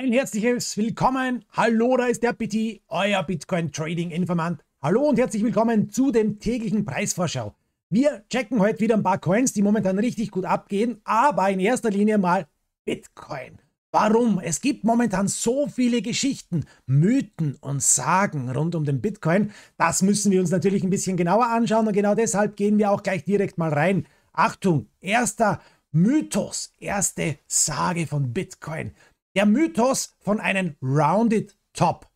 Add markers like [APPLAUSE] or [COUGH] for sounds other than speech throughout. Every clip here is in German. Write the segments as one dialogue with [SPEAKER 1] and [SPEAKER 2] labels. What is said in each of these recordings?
[SPEAKER 1] Ein herzliches Willkommen. Hallo, da ist der Petit, euer Bitcoin Trading Informant. Hallo und herzlich willkommen zu dem täglichen Preisvorschau. Wir checken heute wieder ein paar Coins, die momentan richtig gut abgehen, aber in erster Linie mal Bitcoin. Warum? Es gibt momentan so viele Geschichten, Mythen und Sagen rund um den Bitcoin. Das müssen wir uns natürlich ein bisschen genauer anschauen und genau deshalb gehen wir auch gleich direkt mal rein. Achtung, erster Mythos, erste Sage von Bitcoin. Der Mythos von einem Rounded Top.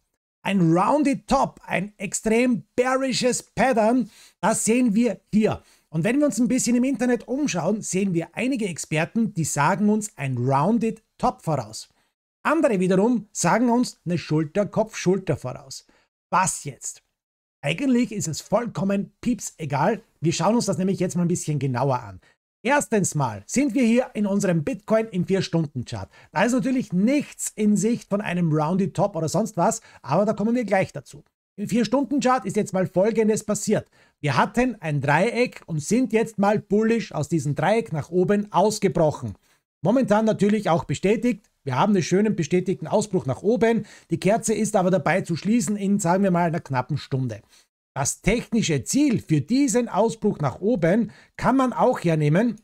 [SPEAKER 1] Ein Rounded Top, ein extrem bearishes Pattern, das sehen wir hier. Und wenn wir uns ein bisschen im Internet umschauen, sehen wir einige Experten, die sagen uns ein Rounded Top voraus. Andere wiederum sagen uns eine Schulter-Kopf-Schulter voraus. Was jetzt? Eigentlich ist es vollkommen pieps egal. Wir schauen uns das nämlich jetzt mal ein bisschen genauer an. Erstens mal sind wir hier in unserem Bitcoin im 4-Stunden-Chart. Da ist natürlich nichts in Sicht von einem Roundy Top oder sonst was, aber da kommen wir gleich dazu. Im 4-Stunden-Chart ist jetzt mal Folgendes passiert. Wir hatten ein Dreieck und sind jetzt mal bullisch aus diesem Dreieck nach oben ausgebrochen. Momentan natürlich auch bestätigt. Wir haben einen schönen bestätigten Ausbruch nach oben. Die Kerze ist aber dabei zu schließen in, sagen wir mal, einer knappen Stunde. Das technische Ziel für diesen Ausbruch nach oben kann man auch hernehmen.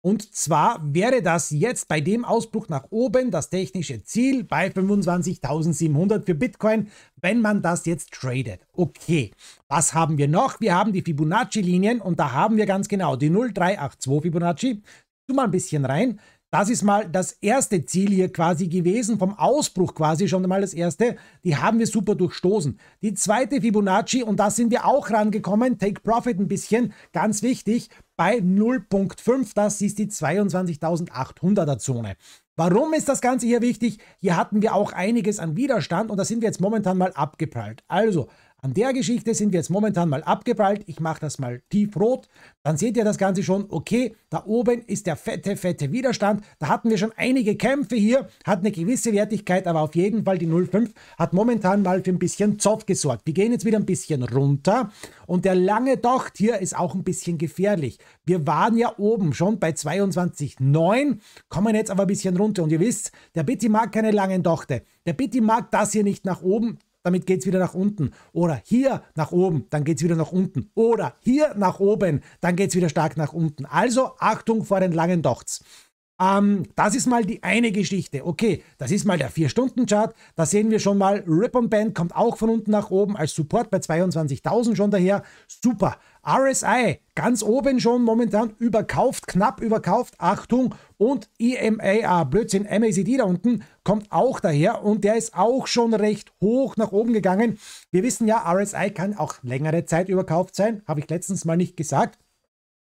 [SPEAKER 1] Und zwar wäre das jetzt bei dem Ausbruch nach oben das technische Ziel bei 25.700 für Bitcoin, wenn man das jetzt tradet. Okay, was haben wir noch? Wir haben die Fibonacci-Linien und da haben wir ganz genau die 0,382 Fibonacci. Tu mal ein bisschen rein. Das ist mal das erste Ziel hier quasi gewesen, vom Ausbruch quasi schon mal das erste. Die haben wir super durchstoßen. Die zweite Fibonacci, und da sind wir auch rangekommen, Take Profit ein bisschen, ganz wichtig, bei 0.5, das ist die 22.800er Zone. Warum ist das Ganze hier wichtig? Hier hatten wir auch einiges an Widerstand und da sind wir jetzt momentan mal abgeprallt. Also, an der Geschichte sind wir jetzt momentan mal abgeprallt. Ich mache das mal tiefrot. Dann seht ihr das Ganze schon. Okay, da oben ist der fette, fette Widerstand. Da hatten wir schon einige Kämpfe hier. Hat eine gewisse Wertigkeit, aber auf jeden Fall die 0,5 hat momentan mal für ein bisschen Zoff gesorgt. Wir gehen jetzt wieder ein bisschen runter. Und der lange Docht hier ist auch ein bisschen gefährlich. Wir waren ja oben schon bei 22,9, kommen jetzt aber ein bisschen runter. Und ihr wisst, der Bitti mag keine langen Dochte. Der Bitti mag das hier nicht nach oben damit geht es wieder nach unten. Oder hier nach oben, dann geht es wieder nach unten. Oder hier nach oben, dann geht es wieder stark nach unten. Also Achtung vor den langen Dochts. Ähm, das ist mal die eine Geschichte. Okay, das ist mal der 4-Stunden-Chart. Da sehen wir schon mal, Ripon Band kommt auch von unten nach oben als Support bei 22.000 schon daher. Super. RSI ganz oben schon momentan überkauft, knapp überkauft. Achtung. Und EMA, ah, Blödsinn, MACD da unten kommt auch daher und der ist auch schon recht hoch nach oben gegangen. Wir wissen ja, RSI kann auch längere Zeit überkauft sein. Habe ich letztens mal nicht gesagt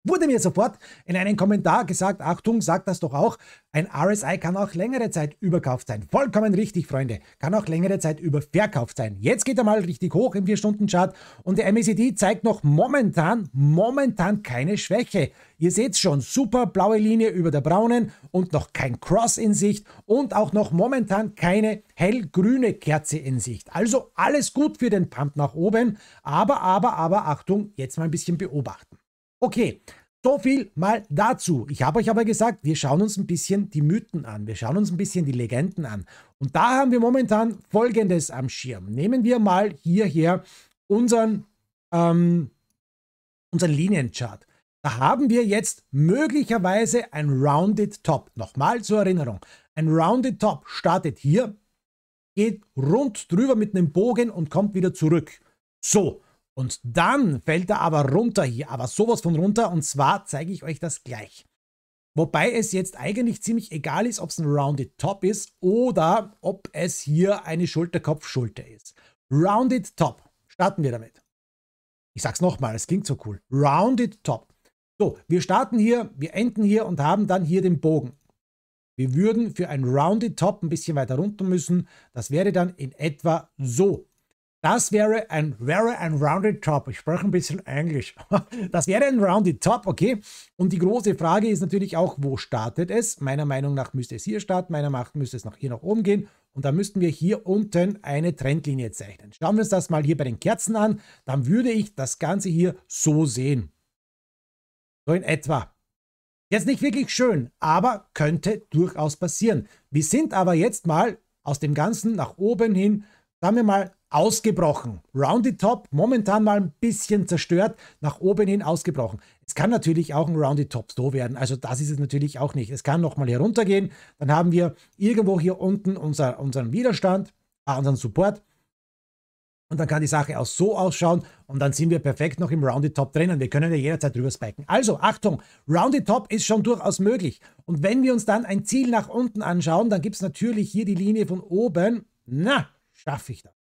[SPEAKER 1] wurde mir sofort in einem Kommentar gesagt, Achtung, sagt das doch auch, ein RSI kann auch längere Zeit überkauft sein. Vollkommen richtig, Freunde. Kann auch längere Zeit überverkauft sein. Jetzt geht er mal richtig hoch im 4-Stunden-Chart und der MACD zeigt noch momentan, momentan keine Schwäche. Ihr seht schon, super blaue Linie über der braunen und noch kein Cross in Sicht und auch noch momentan keine hellgrüne Kerze in Sicht. Also alles gut für den Pump nach oben, aber, aber, aber Achtung, jetzt mal ein bisschen beobachten. Okay, so viel mal dazu. Ich habe euch aber gesagt, wir schauen uns ein bisschen die Mythen an, wir schauen uns ein bisschen die Legenden an. Und da haben wir momentan Folgendes am Schirm. Nehmen wir mal hierher unseren, ähm, unseren Linienchart. Da haben wir jetzt möglicherweise ein Rounded Top. Nochmal zur Erinnerung. Ein Rounded Top startet hier, geht rund drüber mit einem Bogen und kommt wieder zurück. So, und dann fällt er aber runter hier, aber sowas von runter und zwar zeige ich euch das gleich. Wobei es jetzt eigentlich ziemlich egal ist, ob es ein Rounded Top ist oder ob es hier eine Schulterkopf-Schulter ist. Rounded Top. Starten wir damit. Ich sag's nochmal, es klingt so cool. Rounded Top. So, wir starten hier, wir enden hier und haben dann hier den Bogen. Wir würden für ein Rounded Top ein bisschen weiter runter müssen. Das wäre dann in etwa so. Das wäre ein, wäre ein Rounded Top. Ich spreche ein bisschen Englisch. [LAUGHS] Das wäre ein Rounded Top, okay? Und die große Frage ist natürlich auch, wo startet es? Meiner Meinung nach müsste es hier starten, meiner Meinung nach müsste es nach hier nach oben gehen. Und da müssten wir hier unten eine Trendlinie zeichnen. Schauen wir uns das mal hier bei den Kerzen an. Dann würde ich das Ganze hier so sehen. So in etwa. Jetzt nicht wirklich schön, aber könnte durchaus passieren. Wir sind aber jetzt mal aus dem Ganzen nach oben hin, sagen wir mal ausgebrochen. Rounded Top momentan mal ein bisschen zerstört, nach oben hin ausgebrochen. Es kann natürlich auch ein Rounded Top so werden, also das ist es natürlich auch nicht. Es kann nochmal heruntergehen, dann haben wir irgendwo hier unten unser, unseren Widerstand, ah, unseren Support und dann kann die Sache auch so ausschauen und dann sind wir perfekt noch im Rounded Top drinnen. Wir können ja jederzeit drüber spiken. Also Achtung, Rounded Top ist schon durchaus möglich. Und wenn wir uns dann ein Ziel nach unten anschauen, dann gibt es natürlich hier die Linie von oben. Na, schaffe ich das?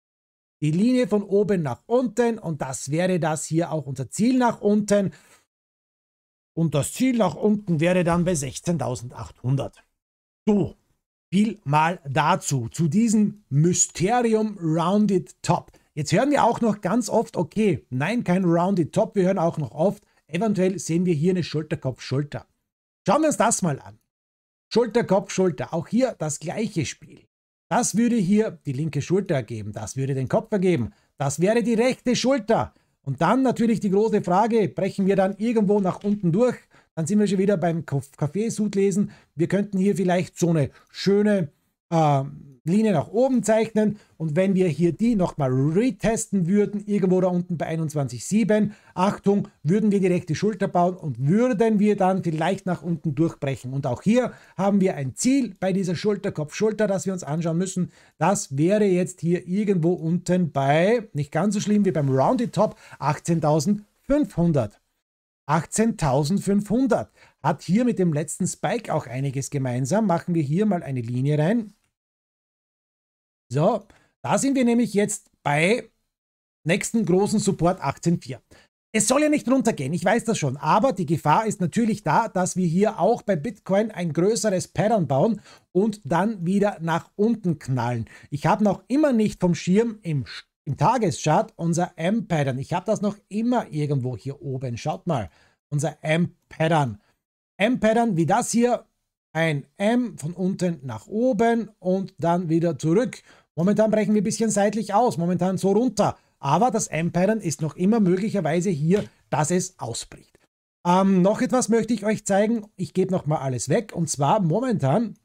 [SPEAKER 1] die Linie von oben nach unten und das wäre das hier auch unser Ziel nach unten. Und das Ziel nach unten wäre dann bei 16.800. So, viel mal dazu, zu diesem Mysterium Rounded Top. Jetzt hören wir auch noch ganz oft, okay, nein, kein Rounded Top, wir hören auch noch oft, eventuell sehen wir hier eine Schulterkopf-Schulter. Schauen wir uns das mal an. Schulterkopf-Schulter, auch hier das gleiche Spiel. Das würde hier die linke Schulter ergeben, das würde den Kopf ergeben, das wäre die rechte Schulter. Und dann natürlich die große Frage, brechen wir dann irgendwo nach unten durch? Dann sind wir schon wieder beim Kaffeesud lesen. Wir könnten hier vielleicht so eine schöne äh, Linie nach oben zeichnen und wenn wir hier die nochmal retesten würden, irgendwo da unten bei 21,7, Achtung, würden wir direkt die Schulter bauen und würden wir dann vielleicht nach unten durchbrechen. Und auch hier haben wir ein Ziel bei dieser Schulter, Kopf, Schulter, das wir uns anschauen müssen. Das wäre jetzt hier irgendwo unten bei, nicht ganz so schlimm wie beim Rounded Top, 18.500. 18.500 hat hier mit dem letzten Spike auch einiges gemeinsam. Machen wir hier mal eine Linie rein. So, da sind wir nämlich jetzt bei nächsten großen Support 18.4. Es soll ja nicht runtergehen, ich weiß das schon, aber die Gefahr ist natürlich da, dass wir hier auch bei Bitcoin ein größeres Pattern bauen und dann wieder nach unten knallen. Ich habe noch immer nicht vom Schirm im, im Tageschart unser M-Pattern. Ich habe das noch immer irgendwo hier oben. Schaut mal, unser M-Pattern. M-Pattern wie das hier, ein M von unten nach oben und dann wieder zurück. Momentan brechen wir ein bisschen seitlich aus, momentan so runter. Aber das Einpeilen ist noch immer möglicherweise hier, dass es ausbricht. Ähm, noch etwas möchte ich euch zeigen. Ich gebe nochmal alles weg. Und zwar momentan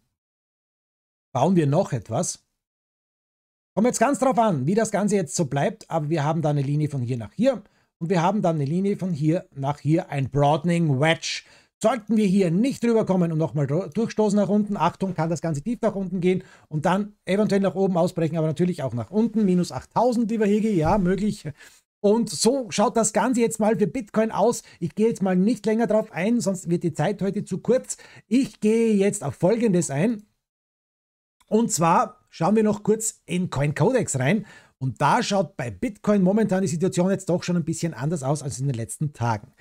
[SPEAKER 1] bauen wir noch etwas. Kommt jetzt ganz drauf an, wie das Ganze jetzt so bleibt, aber wir haben da eine Linie von hier nach hier und wir haben dann eine Linie von hier nach hier, ein Broadening Wedge. Sollten wir hier nicht rüberkommen und nochmal durchstoßen nach unten, Achtung, kann das Ganze tief nach unten gehen und dann eventuell nach oben ausbrechen, aber natürlich auch nach unten, minus 8000, lieber Hege, ja, möglich. Und so schaut das Ganze jetzt mal für Bitcoin aus. Ich gehe jetzt mal nicht länger drauf ein, sonst wird die Zeit heute zu kurz. Ich gehe jetzt auf Folgendes ein. Und zwar schauen wir noch kurz in Coin Codex rein. Und da schaut bei Bitcoin momentan die Situation jetzt doch schon ein bisschen anders aus als in den letzten Tagen.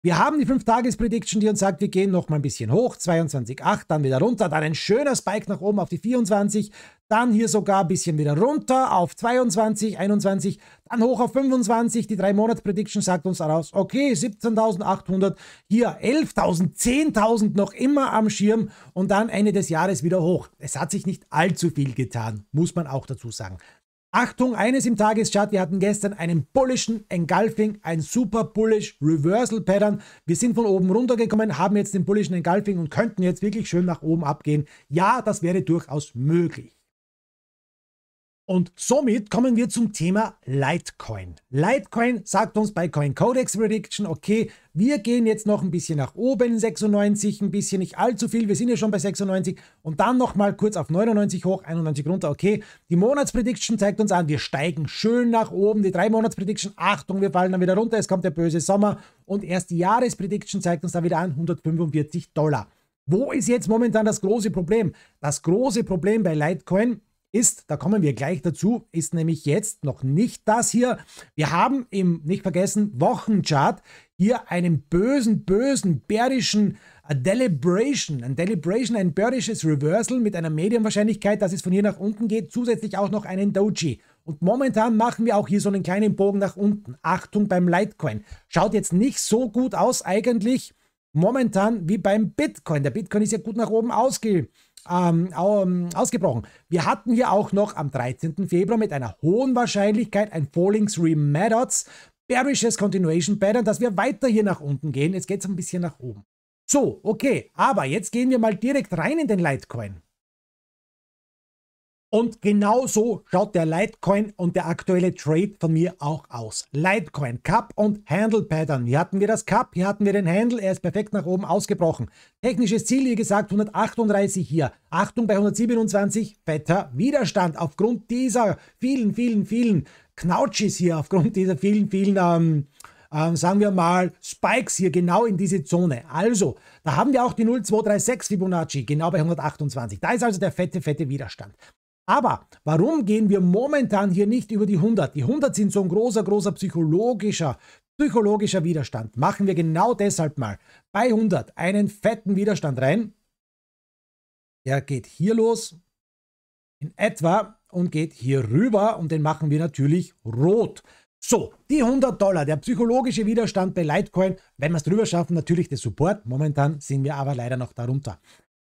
[SPEAKER 1] Wir haben die 5-Tages-Prediction, die uns sagt, wir gehen noch mal ein bisschen hoch, 22,8, dann wieder runter, dann ein schöner Spike nach oben auf die 24, dann hier sogar ein bisschen wieder runter auf 22, 21, dann hoch auf 25. Die 3-Monats-Prediction sagt uns daraus, okay, 17.800, hier 11.000, 10.000 noch immer am Schirm und dann Ende des Jahres wieder hoch. Es hat sich nicht allzu viel getan, muss man auch dazu sagen. Achtung, eines im Tageschart. Wir hatten gestern einen bullischen Engulfing, ein super bullish Reversal Pattern. Wir sind von oben runtergekommen, haben jetzt den bullischen Engulfing und könnten jetzt wirklich schön nach oben abgehen. Ja, das wäre durchaus möglich. Und somit kommen wir zum Thema Litecoin. Litecoin sagt uns bei Coin Codex Prediction, okay, wir gehen jetzt noch ein bisschen nach oben, 96, ein bisschen nicht allzu viel, wir sind ja schon bei 96 und dann nochmal kurz auf 99 hoch, 91 runter, okay. Die Monatsprediction zeigt uns an, wir steigen schön nach oben, die drei monats prediction Achtung, wir fallen dann wieder runter, es kommt der böse Sommer und erst die Jahresprediction zeigt uns dann wieder an, 145 Dollar. Wo ist jetzt momentan das große Problem? Das große Problem bei Litecoin ist, da kommen wir gleich dazu, ist nämlich jetzt noch nicht das hier. Wir haben im, nicht vergessen, Wochenchart hier einen bösen, bösen, bärischen A Delibration, ein Delibration, ein bärisches Reversal mit einer Medienwahrscheinlichkeit, dass es von hier nach unten geht, zusätzlich auch noch einen Doji. Und momentan machen wir auch hier so einen kleinen Bogen nach unten. Achtung beim Litecoin. Schaut jetzt nicht so gut aus eigentlich momentan wie beim Bitcoin. Der Bitcoin ist ja gut nach oben ausgegangen ähm, ähm, ausgebrochen. Wir hatten ja auch noch am 13. Februar mit einer hohen Wahrscheinlichkeit ein Falling 3 Remaddots, Bearishes Continuation Pattern, dass wir weiter hier nach unten gehen. Jetzt geht es ein bisschen nach oben. So, okay, aber jetzt gehen wir mal direkt rein in den Litecoin. Und genau so schaut der Litecoin und der aktuelle Trade von mir auch aus. Litecoin, Cup und Handle Pattern. Hier hatten wir das Cup, hier hatten wir den Handle, er ist perfekt nach oben ausgebrochen. Technisches Ziel, wie gesagt, 138 hier. Achtung bei 127, fetter Widerstand. Aufgrund dieser vielen, vielen, vielen Knautschis hier, aufgrund dieser vielen, vielen, ähm, ähm, sagen wir mal, Spikes hier genau in diese Zone. Also, da haben wir auch die 0236 Fibonacci, genau bei 128. Da ist also der fette, fette Widerstand. Aber warum gehen wir momentan hier nicht über die 100? Die 100 sind so ein großer, großer psychologischer, psychologischer Widerstand. Machen wir genau deshalb mal bei 100 einen fetten Widerstand rein. Der geht hier los, in etwa, und geht hier rüber und den machen wir natürlich rot. So, die 100 Dollar, der psychologische Widerstand bei Litecoin, wenn wir es drüber schaffen, natürlich der Support. Momentan sind wir aber leider noch darunter.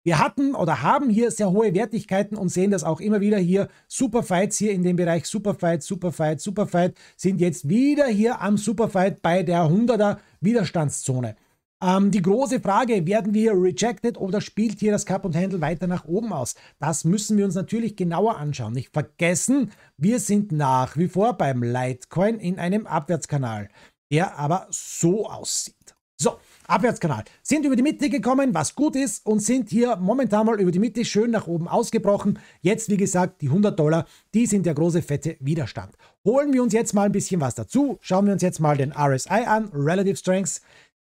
[SPEAKER 1] Wir hatten oder haben hier sehr hohe Wertigkeiten und sehen das auch immer wieder hier. Superfights hier in dem Bereich Superfight, Superfight, Superfight sind jetzt wieder hier am Superfight bei der 100er Widerstandszone. Ähm, die große Frage, werden wir hier rejected oder spielt hier das Cup und Handle weiter nach oben aus? Das müssen wir uns natürlich genauer anschauen. Nicht vergessen, wir sind nach wie vor beim Litecoin in einem Abwärtskanal, der aber so aussieht. So, Abwärtskanal. Sind über die Mitte gekommen, was gut ist und sind hier momentan mal über die Mitte schön nach oben ausgebrochen. Jetzt, wie gesagt, die 100 Dollar, die sind der große fette Widerstand. Holen wir uns jetzt mal ein bisschen was dazu. Schauen wir uns jetzt mal den RSI an, Relative Strengths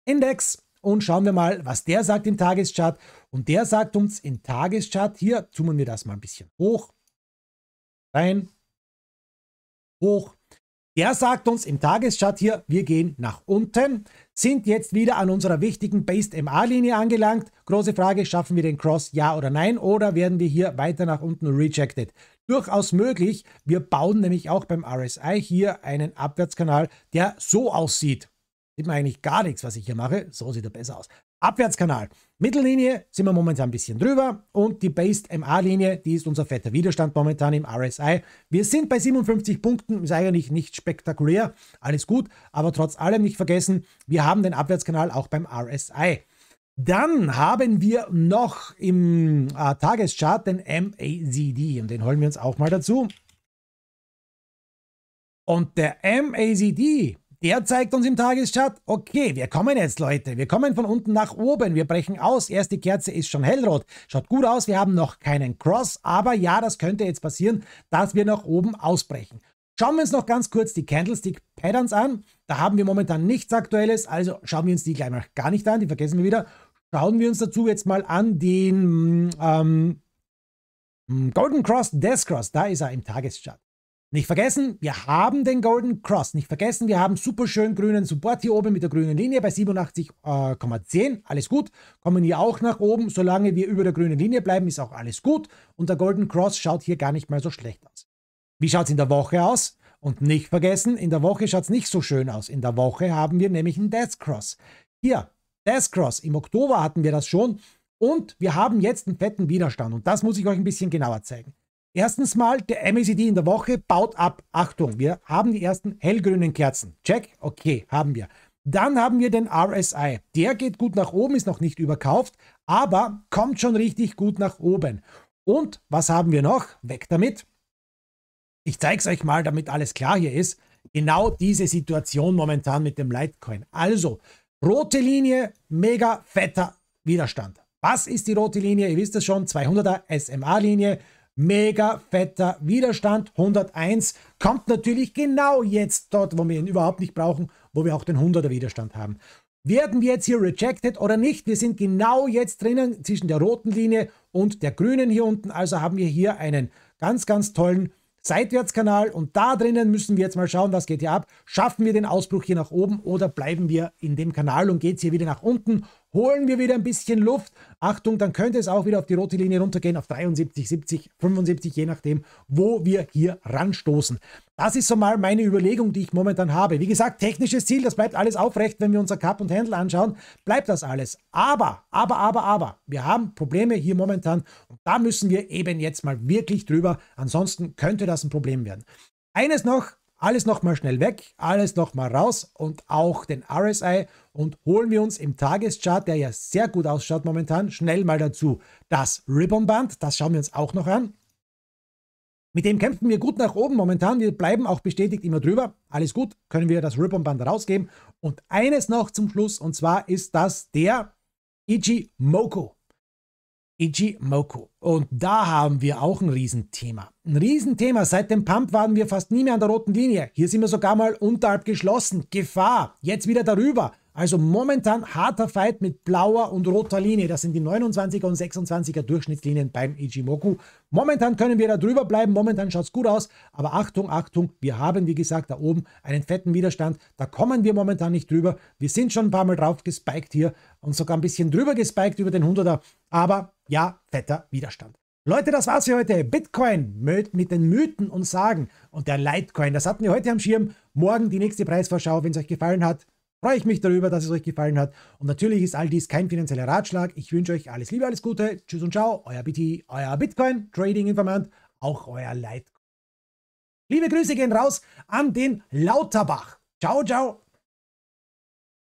[SPEAKER 1] Index und schauen wir mal, was der sagt im Tageschart. Und der sagt uns im Tageschart, hier zoomen wir das mal ein bisschen hoch, rein, hoch, der sagt uns im Tageschart hier, wir gehen nach unten, sind jetzt wieder an unserer wichtigen Based MA-Linie angelangt. Große Frage, schaffen wir den Cross, ja oder nein, oder werden wir hier weiter nach unten rejected? Durchaus möglich, wir bauen nämlich auch beim RSI hier einen Abwärtskanal, der so aussieht. Sieht man eigentlich gar nichts, was ich hier mache, so sieht er besser aus. Abwärtskanal. Mittellinie sind wir momentan ein bisschen drüber und die Based MA-Linie, die ist unser fetter Widerstand momentan im RSI. Wir sind bei 57 Punkten, ist eigentlich nicht spektakulär, alles gut, aber trotz allem nicht vergessen, wir haben den Abwärtskanal auch beim RSI. Dann haben wir noch im äh, Tageschart den MACD und den holen wir uns auch mal dazu. Und der MACD der zeigt uns im Tageschart, okay, wir kommen jetzt, Leute. Wir kommen von unten nach oben. Wir brechen aus. Erst die Kerze ist schon hellrot. Schaut gut aus. Wir haben noch keinen Cross. Aber ja, das könnte jetzt passieren, dass wir nach oben ausbrechen. Schauen wir uns noch ganz kurz die Candlestick Patterns an. Da haben wir momentan nichts Aktuelles, also schauen wir uns die gleich mal gar nicht an, die vergessen wir wieder. Schauen wir uns dazu jetzt mal an den ähm, hm, Golden Cross Death Cross, da ist er im Tageschart. Nicht vergessen, wir haben den Golden Cross. Nicht vergessen, wir haben super schön grünen Support hier oben mit der grünen Linie bei 87,10. Äh, alles gut. Kommen hier auch nach oben. Solange wir über der grünen Linie bleiben, ist auch alles gut. Und der Golden Cross schaut hier gar nicht mal so schlecht aus. Wie schaut es in der Woche aus? Und nicht vergessen, in der Woche schaut es nicht so schön aus. In der Woche haben wir nämlich einen Death Cross. Hier, Death Cross. Im Oktober hatten wir das schon. Und wir haben jetzt einen fetten Widerstand. Und das muss ich euch ein bisschen genauer zeigen. Erstens mal, der MACD in der Woche baut ab. Achtung, wir haben die ersten hellgrünen Kerzen. Check, okay, haben wir. Dann haben wir den RSI. Der geht gut nach oben, ist noch nicht überkauft, aber kommt schon richtig gut nach oben. Und was haben wir noch? Weg damit. Ich zeige es euch mal, damit alles klar hier ist. Genau diese Situation momentan mit dem Litecoin. Also, rote Linie, mega fetter Widerstand. Was ist die rote Linie? Ihr wisst es schon, 200er SMA-Linie mega fetter Widerstand. 101 kommt natürlich genau jetzt dort, wo wir ihn überhaupt nicht brauchen, wo wir auch den 100er Widerstand haben. Werden wir jetzt hier rejected oder nicht? Wir sind genau jetzt drinnen zwischen der roten Linie und der grünen hier unten. Also haben wir hier einen ganz, ganz tollen Seitwärtskanal und da drinnen müssen wir jetzt mal schauen, was geht hier ab. Schaffen wir den Ausbruch hier nach oben oder bleiben wir in dem Kanal und geht es hier wieder nach unten holen wir wieder ein bisschen Luft. Achtung, dann könnte es auch wieder auf die rote Linie runtergehen, auf 73, 70, 75, je nachdem, wo wir hier ranstoßen. Das ist so mal meine Überlegung, die ich momentan habe. Wie gesagt, technisches Ziel, das bleibt alles aufrecht, wenn wir unser Cup und Handle anschauen, bleibt das alles. Aber, aber, aber, aber, wir haben Probleme hier momentan und da müssen wir eben jetzt mal wirklich drüber. Ansonsten könnte das ein Problem werden. Eines noch, alles nochmal schnell weg, alles nochmal raus und auch den RSI und holen wir uns im Tageschart, der ja sehr gut ausschaut momentan, schnell mal dazu das Ribbonband. Das schauen wir uns auch noch an. Mit dem kämpfen wir gut nach oben momentan. Wir bleiben auch bestätigt immer drüber. Alles gut, können wir das Ribbonband rausgeben. Und eines noch zum Schluss und zwar ist das der Ichimoku. Ichimoku. E Und da haben wir auch ein Riesenthema. Ein Riesenthema. Seit dem Pump waren wir fast nie mehr an der roten Linie. Hier sind wir sogar mal unterhalb geschlossen. Gefahr. Jetzt wieder darüber. Also momentan harter Fight mit blauer und roter Linie. Das sind die 29er und 26er Durchschnittslinien beim Ichimoku. Momentan können wir da drüber bleiben. Momentan schaut es gut aus. Aber Achtung, Achtung, wir haben, wie gesagt, da oben einen fetten Widerstand. Da kommen wir momentan nicht drüber. Wir sind schon ein paar Mal drauf gespiked hier und sogar ein bisschen drüber gespiked über den 100er. Aber ja, fetter Widerstand. Leute, das war's für heute. Bitcoin mit den Mythen und Sagen und der Litecoin. Das hatten wir heute am Schirm. Morgen die nächste Preisvorschau, wenn es euch gefallen hat freue ich mich darüber, dass es euch gefallen hat. Und natürlich ist all dies kein finanzieller Ratschlag. Ich wünsche euch alles Liebe, alles Gute. Tschüss und ciao. Euer BT, euer Bitcoin Trading Informant, auch euer Litecoin. Liebe Grüße gehen raus an den Lauterbach. Ciao, ciao.